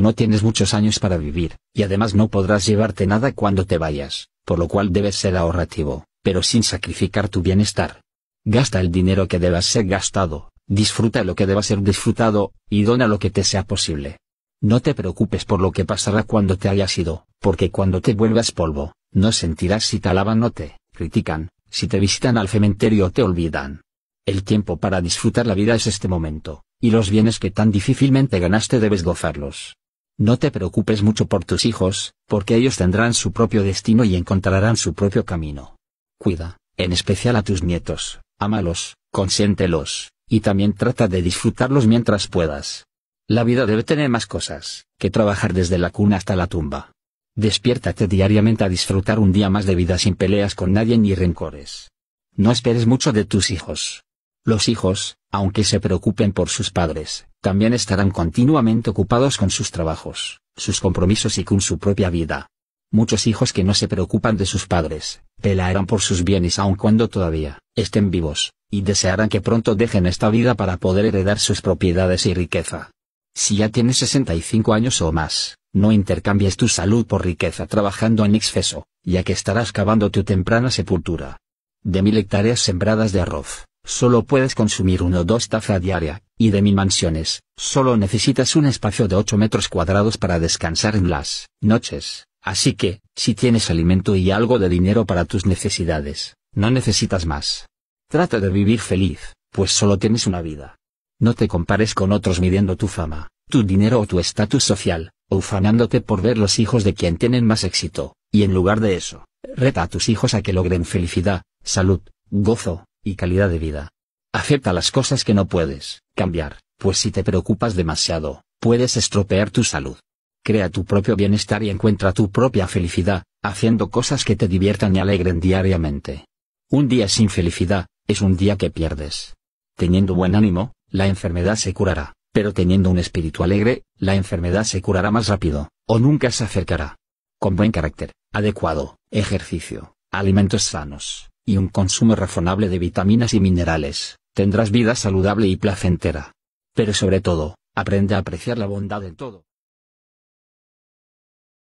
no tienes muchos años para vivir, y además no podrás llevarte nada cuando te vayas, por lo cual debes ser ahorrativo, pero sin sacrificar tu bienestar. Gasta el dinero que debas ser gastado, disfruta lo que deba ser disfrutado, y dona lo que te sea posible. No te preocupes por lo que pasará cuando te hayas ido, porque cuando te vuelvas polvo, no sentirás si te alaban o te critican, si te visitan al cementerio o te olvidan. El tiempo para disfrutar la vida es este momento, y los bienes que tan difícilmente ganaste debes gozarlos. No te preocupes mucho por tus hijos, porque ellos tendrán su propio destino y encontrarán su propio camino. Cuida, en especial a tus nietos, ámalos, consiéntelos, y también trata de disfrutarlos mientras puedas. La vida debe tener más cosas, que trabajar desde la cuna hasta la tumba. Despiértate diariamente a disfrutar un día más de vida sin peleas con nadie ni rencores. No esperes mucho de tus hijos. Los hijos, aunque se preocupen por sus padres, también estarán continuamente ocupados con sus trabajos, sus compromisos y con su propia vida. Muchos hijos que no se preocupan de sus padres, pelearán por sus bienes aun cuando todavía estén vivos, y desearán que pronto dejen esta vida para poder heredar sus propiedades y riqueza. Si ya tienes 65 años o más, no intercambies tu salud por riqueza trabajando en exceso, ya que estarás cavando tu temprana sepultura. De mil hectáreas sembradas de arroz, solo puedes consumir uno o dos tazas diaria, y de mi mansiones, solo necesitas un espacio de 8 metros cuadrados para descansar en las noches, así que, si tienes alimento y algo de dinero para tus necesidades, no necesitas más. Trata de vivir feliz, pues solo tienes una vida. No te compares con otros midiendo tu fama, tu dinero o tu estatus social, o ufanándote por ver los hijos de quien tienen más éxito, y en lugar de eso, reta a tus hijos a que logren felicidad, salud, gozo, y calidad de vida. Acepta las cosas que no puedes cambiar, pues si te preocupas demasiado, puedes estropear tu salud. Crea tu propio bienestar y encuentra tu propia felicidad, haciendo cosas que te diviertan y alegren diariamente. Un día sin felicidad, es un día que pierdes. Teniendo buen ánimo, la enfermedad se curará, pero teniendo un espíritu alegre, la enfermedad se curará más rápido, o nunca se acercará. Con buen carácter, adecuado, ejercicio, alimentos sanos, y un consumo razonable de vitaminas y minerales, tendrás vida saludable y placentera. Pero sobre todo, aprende a apreciar la bondad en todo.